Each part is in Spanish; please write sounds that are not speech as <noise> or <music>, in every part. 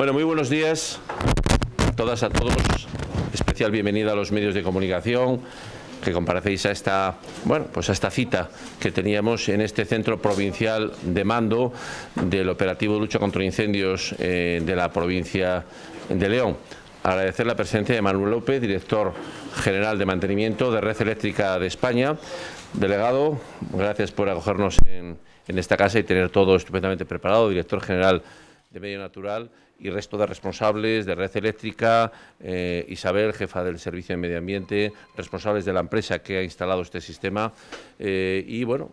Bueno, muy buenos días a todas, a todos. Especial bienvenida a los medios de comunicación que comparecéis a esta, bueno, pues a esta cita que teníamos en este centro provincial de mando del operativo de lucha contra incendios eh, de la provincia de León. Agradecer la presencia de Manuel López, director general de mantenimiento de Red Eléctrica de España. Delegado, gracias por acogernos en, en esta casa y tener todo estupendamente preparado. Director general de Medio Natural y resto de responsables de Red Eléctrica, eh, Isabel, jefa del Servicio de Medio Ambiente, responsables de la empresa que ha instalado este sistema eh, y, bueno,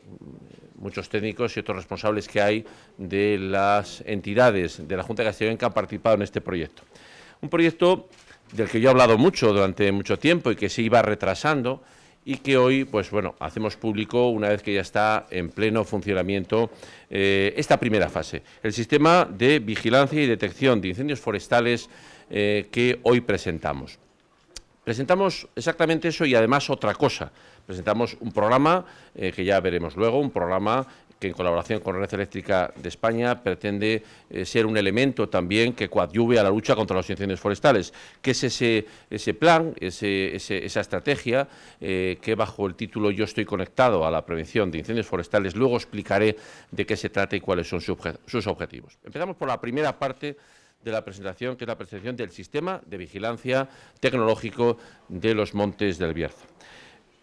muchos técnicos y otros responsables que hay de las entidades de la Junta de Castellón que han participado en este proyecto. Un proyecto del que yo he hablado mucho durante mucho tiempo y que se iba retrasando, y que hoy, pues bueno, hacemos público una vez que ya está en pleno funcionamiento eh, esta primera fase. El sistema de vigilancia y detección de incendios forestales eh, que hoy presentamos. Presentamos exactamente eso y además otra cosa. Presentamos un programa eh, que ya veremos luego, un programa que en colaboración con Red Eléctrica de España pretende eh, ser un elemento también que coadyuve a la lucha contra los incendios forestales, que es ese, plan, esa estrategia eh, que bajo el título Yo estoy conectado a la prevención de incendios forestales, luego explicaré de qué se trata y cuáles son sus objetivos. Empezamos por la primera parte de la presentación, que es la presentación del sistema de vigilancia tecnológico de los montes del Bierzo.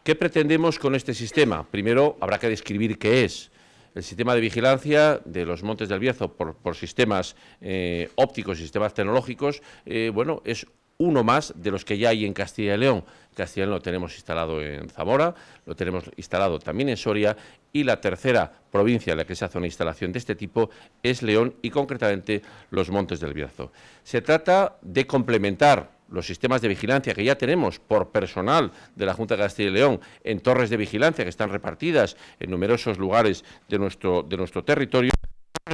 ¿Qué pretendemos con este sistema? Primero, habrá que describir qué es el sistema de vigilancia de los Montes del Bierzo por, sistemas eh, ópticos y sistemas tecnológicos, eh, bueno, es uno más de los que ya hay en Castilla y León. Castilla y León lo tenemos instalado en Zamora, lo tenemos instalado también en Soria y la tercera provincia en la que se hace una instalación de este tipo es León y concretamente los Montes del Bierzo. Se trata de complementar los sistemas de vigilancia que ya tenemos por personal de la Junta de Castilla y León en torres de vigilancia que están repartidas en numerosos lugares de nuestro, de nuestro territorio,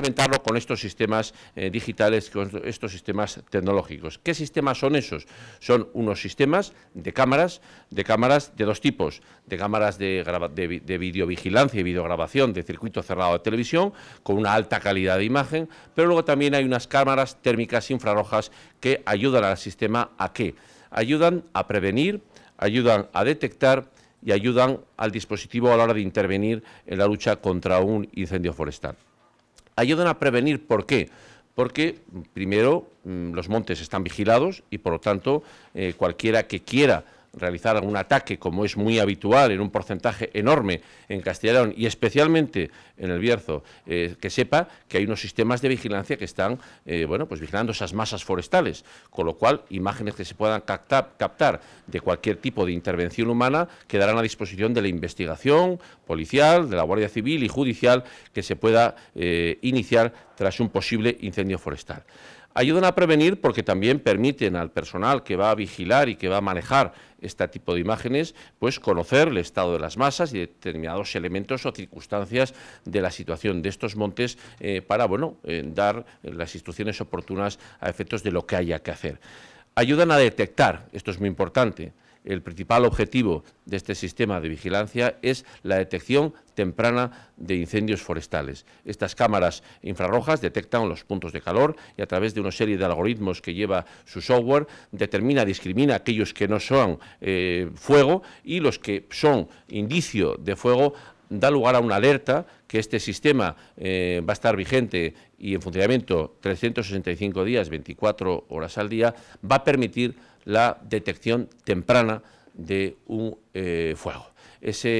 experimentarlo con estos sistemas eh, digitales, con estos sistemas tecnológicos. ¿Qué sistemas son esos? Son unos sistemas de cámaras, de cámaras de dos tipos, de cámaras de videovigilancia y videograbación de circuito cerrado de televisión, con una alta calidad de imagen, pero luego también hay unas cámaras térmicas infrarrojas que ayudan al sistema a qué? Ayudan a prevenir, ayudan a detectar y ayudan al dispositivo a la hora de intervenir en la lucha contra un incendio forestal ayudan a prevenir. ¿Por qué? Porque, primero, mm, los montes están vigilados y, por lo tanto, eh, cualquiera que quiera realizar algún ataque, como es muy habitual en un porcentaje enorme en Castellón y especialmente en el Bierzo, eh, que sepa que hay unos sistemas de vigilancia que están eh, bueno, pues vigilando esas masas forestales, con lo cual imágenes que se puedan captar, de cualquier tipo de intervención humana quedarán a disposición de la investigación policial, de la Guardia Civil y judicial que se pueda eh, iniciar tras un posible incendio forestal. Ayudan a prevenir porque también permiten al personal que va a vigilar y que va a manejar este tipo de imágenes, pues conocer el estado de las masas y determinados elementos o circunstancias de la situación de estos montes eh, para, bueno, eh, dar las instrucciones oportunas a efectos de lo que haya que hacer. Ayudan a detectar, esto es muy importante, el principal objetivo de este sistema de vigilancia es la detección temprana de incendios forestales. Estas cámaras infrarrojas detectan los puntos de calor y a través de una serie de algoritmos que lleva su software determina, discrimina aquellos que no son eh, fuego y los que son indicio de fuego da lugar a una alerta que este sistema eh, va a estar vigente y en funcionamiento 365 días, 24 horas al día, va a permitir la detección temprana de un eh, fuego. esa,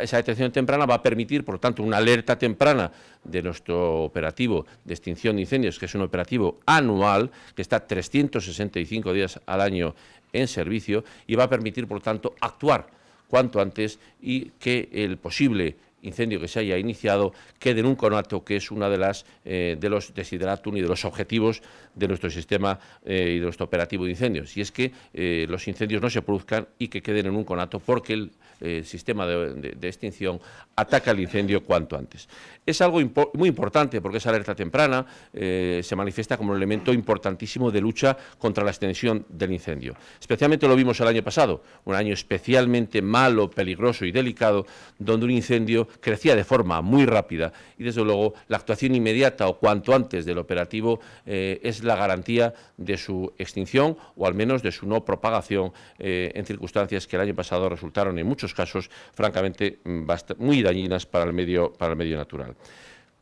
esa, detección temprana va a permitir, por lo tanto, una alerta temprana de nuestro operativo de extinción de incendios, que es un operativo anual, que está 365 días al año en servicio, y va a permitir, por lo tanto, actuar cuanto antes y que el posible incendio que se haya iniciado quede en un conato que es uno de, las eh, de los desideratum y de los objetivos de nuestro sistema eh, y de nuestro operativo de incendios. Y es que eh, los incendios no se produzcan y que queden en un conato porque el eh, sistema de, extinción ataca el incendio cuanto antes. Es algo muy importante porque esa alerta temprana eh, se manifiesta como un elemento importantísimo de lucha contra la extensión del incendio. Especialmente lo vimos el año pasado, un año especialmente malo, peligroso y delicado, donde un incendio crecía de forma muy rápida y desde luego la actuación inmediata o cuanto antes del operativo eh, es la garantía de su extinción o al menos de su no propagación en circunstancias que el año pasado resultaron en muchos casos, francamente, mm, muy dañinas para el medio, para el medio natural.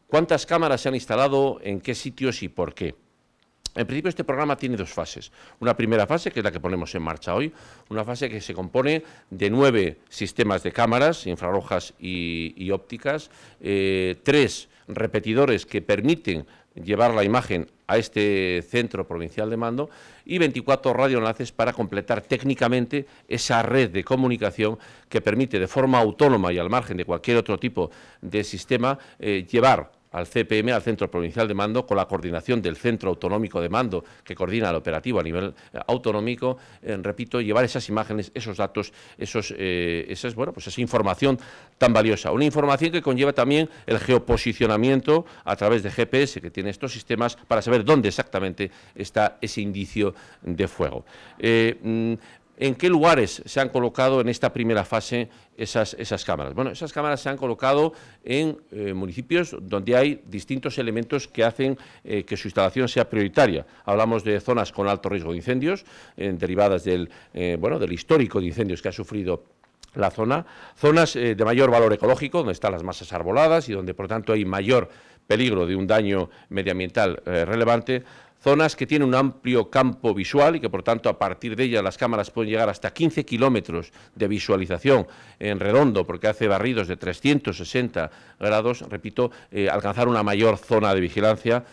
¿Cuántas cámaras se han instalado? ¿En qué sitios y por qué? En principio este programa tiene dos fases. Una primera fase, que es la que ponemos en marcha hoy, una fase que se compone de nueve sistemas de cámaras infrarrojas y, ópticas, eh, tres repetidores que permiten llevar la imagen a este centro provincial de mando y 24 radioenlaces para completar técnicamente esa red de comunicación que permite de forma autónoma y al margen de cualquier otro tipo de sistema eh, llevar al CPM, al Centro Provincial de Mando, con la coordinación del Centro Autonómico de Mando, que coordina el operativo a nivel eh, autonómico, eh, repito, llevar esas imágenes, esos datos, esos, eh, esas, bueno, pues esa información tan valiosa. Una información que conlleva también el geoposicionamiento a través de GPS que tiene estos sistemas para saber dónde exactamente está ese indicio de fuego. Mm, ¿En qué lugares se han colocado en esta primera fase esas, cámaras? Bueno, esas cámaras se han colocado en eh, municipios donde hay distintos elementos que hacen eh, que su instalación sea prioritaria. Hablamos de zonas con alto riesgo de incendios, eh, derivadas del, bueno, del histórico de incendios que ha sufrido la zona, zonas de mayor valor ecológico, donde están las masas arboladas y donde, por tanto, hay mayor peligro de un daño medioambiental relevante, zonas que tienen un amplio campo visual y que por tanto a partir de ellas las cámaras pueden llegar hasta 15 kilómetros de visualización en redondo porque hace barridos de 360 grados, repito, eh, alcanzar una mayor zona de vigilancia.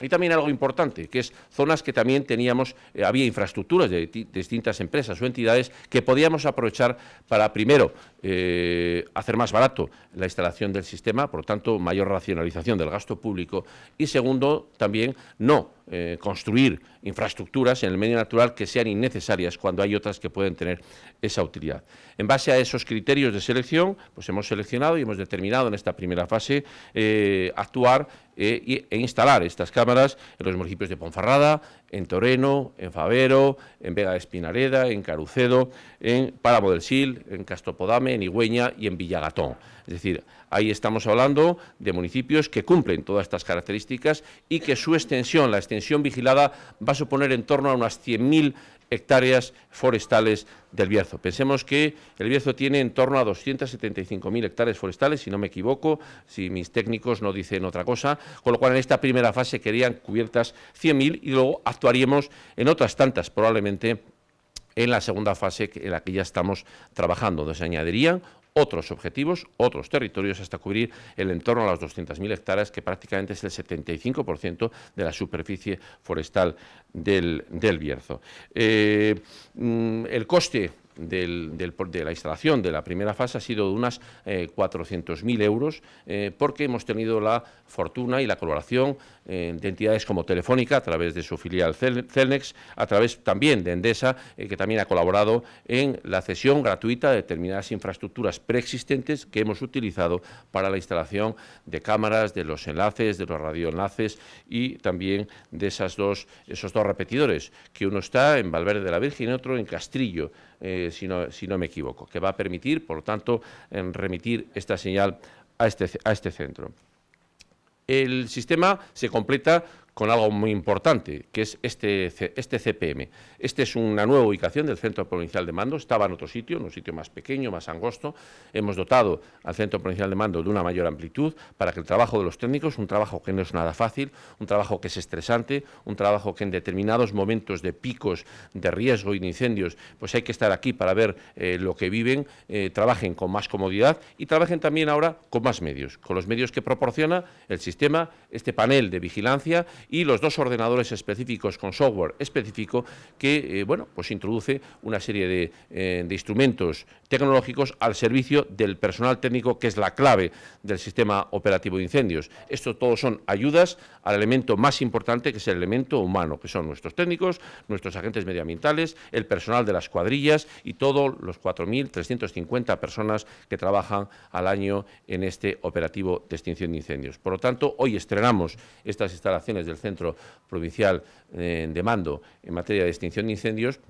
Y también algo importante, que es zonas que también teníamos, eh, había infraestructuras de, distintas empresas o entidades que podíamos aprovechar para, primero, eh, hacer más barato la instalación del sistema, por lo tanto, mayor racionalización del gasto público y segundo, también no eh, construir infraestructuras en el medio natural que sean innecesarias cuando hay otras que pueden tener esa utilidad. En base a esos criterios de selección, pues hemos seleccionado y hemos determinado en esta primera fase eh, actuar e, e instalar estas cámaras en los municipios de Ponferrada, en Toreno, en Favero, en Vega de Espinareda, en Carucedo, en Páramo del Sil, en Castopodame, en Igüeña y en Villagatón. Es decir, ahí estamos hablando de municipios que cumplen todas estas características y que su extensión, la extensión vigilada, va a suponer en torno a unas 100.000 hectáreas forestales del Bierzo. Pensemos que el Bierzo tiene en torno a 275.000 hectáreas forestales, si no me equivoco, si mis técnicos no dicen otra cosa, con lo cual en esta primera fase querían cubiertas 100.000 y luego actuaríamos en otras tantas, probablemente en la segunda fase en la que ya estamos trabajando, donde se añadirían otros objetivos, otros territorios, hasta cubrir el entorno a las 200.000 hectáreas, que prácticamente es el 75% de la superficie forestal del, Bierzo. Eh, mm, el coste de la instalación de la primera fase ha sido de unas 400.000 eh, euros, eh, porque hemos tenido la fortuna y la colaboración eh, de entidades como Telefónica, a través de su filial Celnex, a través también de Endesa, que también ha colaborado en la cesión gratuita de determinadas infraestructuras preexistentes que hemos utilizado para la instalación de cámaras, de los enlaces, de los radioenlaces y también de esas dos, esos dos repetidores, que uno está en Valverde de la Virgen y otro en Castrillo. Eh, si, no, me equivoco, que va a permitir, por lo tanto, remitir esta señal a este, a este centro. El sistema se completa con algo muy importante, que es este, este CPM. Este es una nueva ubicación del Centro Provincial de Mando, estaba en otro sitio, en un sitio más pequeño, más angosto. Hemos dotado al Centro Provincial de Mando de una mayor amplitud para que el trabajo de los técnicos, un trabajo que no es nada fácil, un trabajo que es estresante, un trabajo que en determinados momentos de picos de riesgo y de incendios, pues hay que estar aquí para ver eh, lo que viven, eh, trabajen con más comodidad y trabajen también ahora con más medios, con los medios que proporciona el sistema, este panel de vigilancia, y los dos ordenadores específicos con software específico que, eh, bueno, pues introduce una serie de, eh, de instrumentos tecnológicos al servicio del personal técnico, que es la clave del sistema operativo de incendios. Esto todo son ayudas al elemento más importante, que es el elemento humano, que son nuestros técnicos, nuestros agentes medioambientales, el personal de las cuadrillas y todos los 4.350 personas que trabajan al año en este operativo de extinción de incendios. Por lo tanto, hoy estrenamos estas instalaciones del Centro Provincial eh, de Mando en materia de extinción de incendios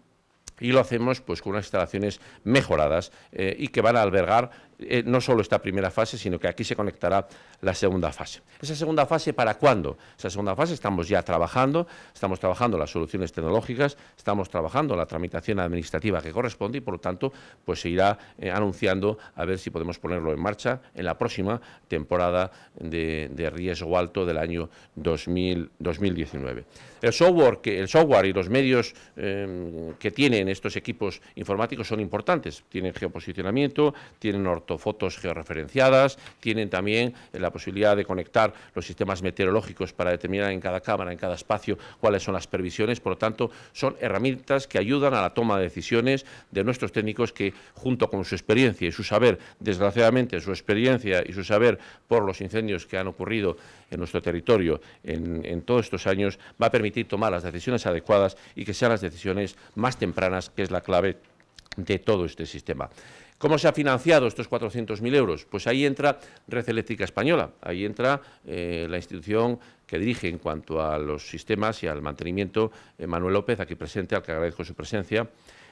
y lo hacemos pues con unas instalaciones mejoradas eh, y que van a albergar eh, no solo esta primera fase, sino que aquí se conectará la segunda fase. ¿Esa segunda fase para cuándo? Esa segunda fase estamos ya trabajando, estamos trabajando las soluciones tecnológicas, estamos trabajando la tramitación administrativa que corresponde y, por lo tanto, pues se irá eh, anunciando a ver si podemos ponerlo en marcha en la próxima temporada de, riesgo alto del año 2019. El software, el software y los medios em, que tienen estos equipos informáticos son importantes, tienen geoposicionamiento, tienen ortografía, fotos georreferenciadas, tienen también eh, la posibilidad de conectar los sistemas meteorológicos para determinar en cada cámara, en cada espacio, cuáles son las previsiones. Por lo tanto, son herramientas que ayudan a la toma de decisiones de nuestros técnicos que, junto con su experiencia y su saber, desgraciadamente su experiencia y su saber por los incendios que han ocurrido en nuestro territorio en, en todos estos años, va a permitir tomar las decisiones adecuadas y que sean las decisiones más tempranas, que es la clave de todo este sistema. ¿Cómo se ha financiado estos 400.000 euros? Pues ahí entra Red Eléctrica Española, ahí entra eh, la institución que dirige en cuanto a los sistemas y al mantenimiento, eh, Manuel López, aquí presente, al que agradezco su presencia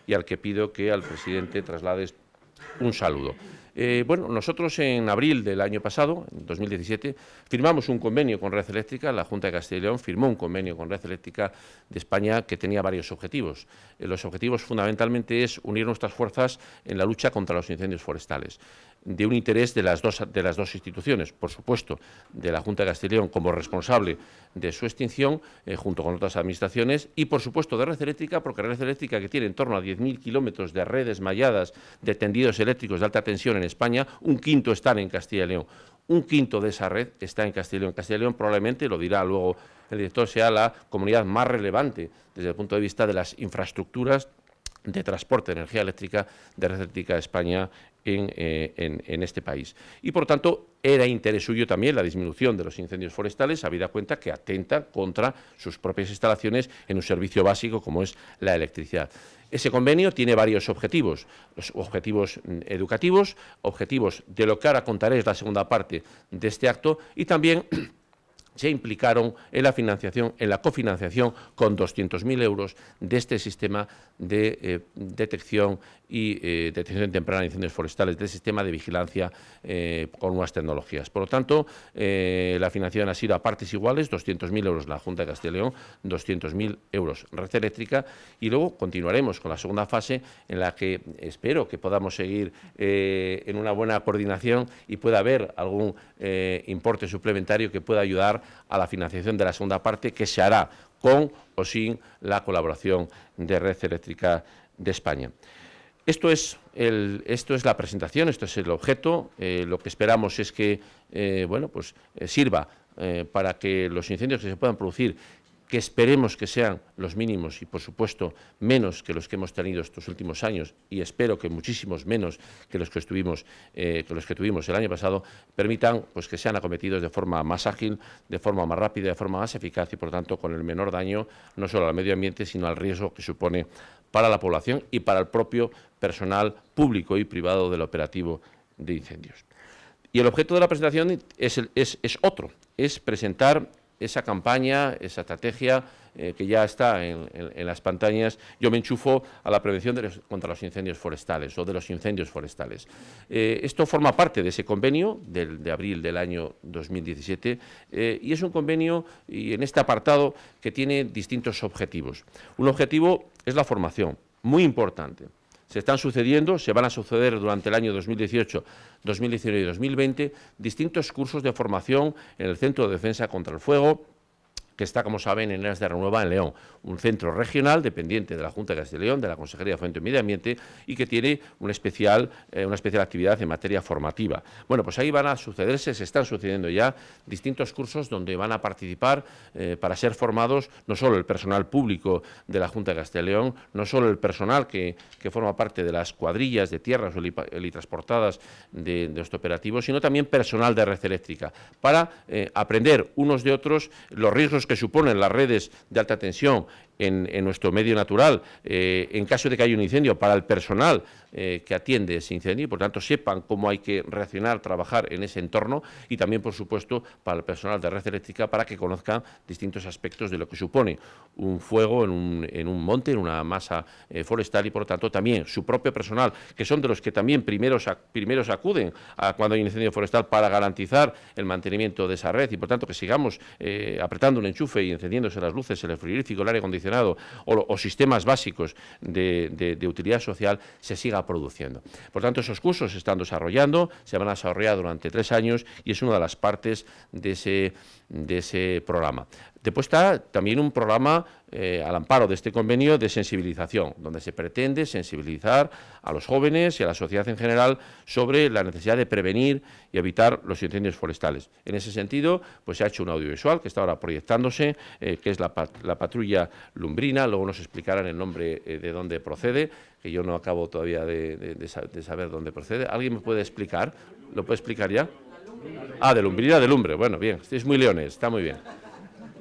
y al que pido que al presidente traslades un saludo. Eh, bueno, nosotros en abril del año pasado, en 2017, firmamos un convenio con Red Eléctrica, la Junta de Castilla y León firmó un convenio con Red Eléctrica de España que tenía varios objetivos. Eh, los objetivos fundamentalmente es unir nuestras fuerzas en la lucha contra los incendios forestales de un interés de las, dos, de las dos instituciones, por supuesto, de la Junta de Castilla y León como responsable de su extinción, eh, junto con otras administraciones, y por supuesto de Red Eléctrica, porque Red Eléctrica, que tiene en torno a 10.000 kilómetros de redes malladas de tendidos eléctricos de alta tensión en España, un quinto están en Castilla y León. Un quinto de esa red está en Castilla y León. Castilla y León probablemente, lo dirá luego el director, sea la comunidad más relevante desde el punto de vista de las infraestructuras de transporte de energía eléctrica de Red Eléctrica de España eh, en, este país. Y por tanto, era interés suyo también la disminución de los incendios forestales, habida cuenta que atenta contra sus propias instalaciones en un servicio básico como es la electricidad. Ese convenio tiene varios objetivos, objetivos mm, educativos, objetivos de lo que ahora contaré es la segunda parte de este acto y también <clears throat> se implicaron en la financiación, en la cofinanciación con 200.000 euros de este sistema de eh, detección y eh, detección temprana de incendios forestales del sistema de vigilancia eh, con nuevas tecnologías. Por lo tanto, eh, la financiación ha sido a partes iguales, 200.000 euros la Junta de Castilla y León, 200.000 euros Red Eléctrica y luego continuaremos con la segunda fase en la que espero que podamos seguir eh, en una buena coordinación y pueda haber algún importe suplementario que pueda ayudar a la financiación de la segunda parte que se hará con o sin la colaboración de Red Eléctrica de España. Esto es, esto es la presentación, esto es el objeto. Eh, lo que esperamos es que eh, bueno, pues, eh, sirva para que los incendios que se puedan producir que esperemos que sean los mínimos y, por supuesto, menos que los que hemos tenido estos últimos años y espero que muchísimos menos que los que, estuvimos, eh, que los que tuvimos el año pasado, permitan pues, que sean acometidos de forma más ágil, de forma más rápida, de forma más eficaz y, por tanto, con el menor daño no solo al medio ambiente, sino al riesgo que supone para la población y para el propio personal público y privado del operativo de incendios. Y el objeto de la presentación es, es otro, es presentar esa campaña, esa estrategia eh, que ya está en, las pantallas, yo me enchufo a la prevención contra los incendios forestales o de los incendios forestales. Eh, esto forma parte de ese convenio del, de abril del año 2017 eh, y es un convenio y en este apartado que tiene distintos objetivos. Un objetivo es la formación, muy importante se están sucediendo, se van a suceder durante el año 2018, 2019 y 2020 distintos cursos de formación en el Centro de Defensa contra el Fuego, que está, como saben, en Eras de Renueva, en León, un centro regional dependiente de la Junta de Castilla y León, de la Consejería de Fomento y Medio Ambiente, y que tiene una especial, eh, una especial actividad en materia formativa. Bueno, pues ahí van a sucederse, se están sucediendo ya distintos cursos donde van a participar eh, para ser formados no solo el personal público de la Junta de Castilla y León, no solo el personal que, que forma parte de las cuadrillas de tierras elitransportadas de, de nuestro operativo, sino también personal de red eléctrica, para eh, aprender unos de otros los riesgos que suponen las redes de alta tensión en, nuestro medio natural, eh, en caso de que haya un incendio, para el personal eh, que atiende ese incendio, por tanto sepan cómo hay que reaccionar, trabajar en ese entorno y también, por supuesto, para el personal de red eléctrica para que conozcan distintos aspectos de lo que supone un fuego en un, en un monte, en una masa eh, forestal y, por lo tanto, también su propio personal, que son de los que también primeros, primeros acuden a cuando hay un incendio forestal para garantizar el mantenimiento de esa red y, por tanto, que sigamos apretando un enchufe y encendiéndose las luces, el frigorífico, el aire acondicionado o, sistemas básicos de, utilidad social, se siga produciendo. Por tanto, esos cursos se están desarrollando, se van a desarrollar durante tres años y es una de las partes de ese, de ese programa. Después está también un programa eh, al amparo de este convenio de sensibilización, donde se pretende sensibilizar a los jóvenes y a la sociedad en general sobre la necesidad de prevenir y evitar los incendios forestales. En ese sentido, pues se ha hecho un audiovisual que está ahora proyectándose, eh, que es la, patrulla lumbrina, luego nos explicarán el nombre eh, de dónde procede, que yo no acabo todavía de, saber dónde procede. ¿Alguien me puede explicar? ¿Lo puede explicar ya? Ah, de lumbrina, de lumbre. Bueno, bien, es muy leones, está muy bien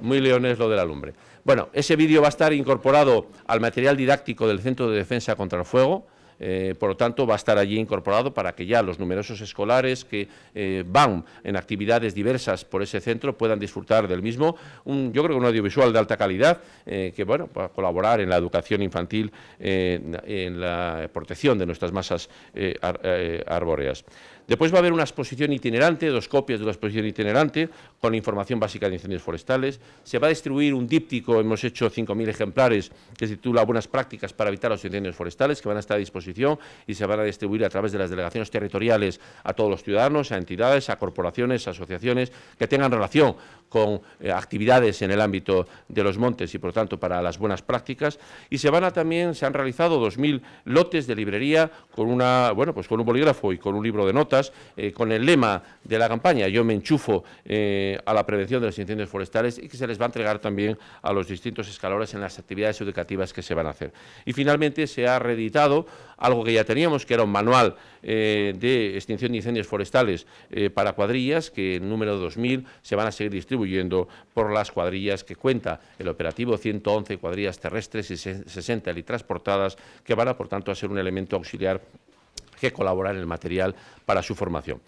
muy leones lo de la lumbre. Bueno, ese vídeo va a estar incorporado al material didáctico del Centro de Defensa contra el Fuego, eh, por lo tanto va a estar allí incorporado para que ya los numerosos escolares que eh, van en actividades diversas por ese centro puedan disfrutar del mismo, yo creo que un audiovisual de alta calidad eh, que bueno, va a colaborar en la educación infantil, en, la protección de nuestras masas arbóreas. Después va a haber una exposición itinerante, dos copias de la exposición itinerante, con información básica de incendios forestales. Se va a distribuir un díptico, hemos hecho 5.000 ejemplares, que se titula Buenas prácticas para evitar los incendios forestales, que van a estar a disposición y se van a distribuir a través de las delegaciones territoriales a todos los ciudadanos, a entidades, a corporaciones, a asociaciones que tengan relación con eh, actividades en el ámbito de los montes y, por lo tanto, para las buenas prácticas. Y se van a también, se han realizado 2.000 lotes de librería con, una, bueno, pues con un bolígrafo y con un libro de notas eh, con el lema de la campaña Yo me enchufo eh, a la prevención de los incendios forestales y que se les va a entregar también a los distintos escalones en las actividades educativas que se van a hacer. Y finalmente se ha reeditado algo que ya teníamos, que era un manual eh, de extinción de incendios forestales para cuadrillas, que en número 2000 se van a seguir distribuyendo por las cuadrillas que cuenta el operativo 111 cuadrillas terrestres y 60 y portadas que van a, por tanto, a ser un elemento auxiliar que colaborar en el material para su formación.